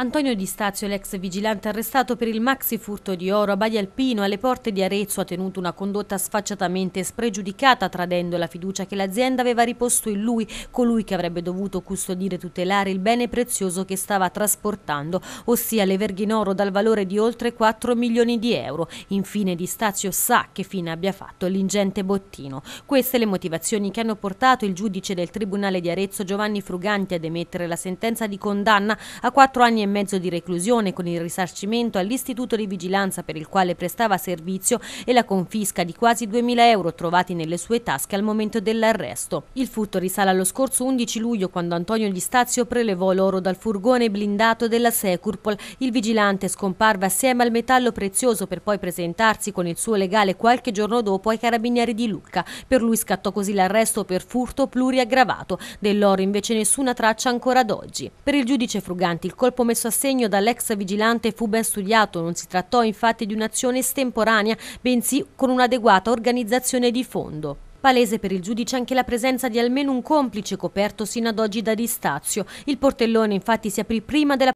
Antonio Di Stazio, l'ex vigilante arrestato per il maxi furto di oro a Baia Alpino alle porte di Arezzo, ha tenuto una condotta sfacciatamente spregiudicata, tradendo la fiducia che l'azienda aveva riposto in lui, colui che avrebbe dovuto custodire e tutelare il bene prezioso che stava trasportando, ossia le verghe dal valore di oltre 4 milioni di euro. Infine Di Stazio sa che fine abbia fatto l'ingente bottino. Queste le motivazioni che hanno portato il giudice del Tribunale di Arezzo Giovanni Fruganti ad emettere la sentenza di condanna a 4 anni e mezzo di reclusione con il risarcimento all'istituto di vigilanza per il quale prestava servizio e la confisca di quasi 2.000 euro trovati nelle sue tasche al momento dell'arresto. Il furto risale allo scorso 11 luglio quando Antonio Di Stazio prelevò l'oro dal furgone blindato della Securpol. Il vigilante scomparve assieme al metallo prezioso per poi presentarsi con il suo legale qualche giorno dopo ai carabinieri di Lucca. Per lui scattò così l'arresto per furto pluriaggravato. Dell'oro invece nessuna traccia ancora ad oggi. Per il giudice Fruganti il colpo messo messo a segno dall'ex vigilante fu ben studiato, non si trattò infatti di un'azione estemporanea, bensì con un'adeguata organizzazione di fondo. Palese per il giudice anche la presenza di almeno un complice coperto sino ad oggi da distazio. Il portellone infatti si aprì prima della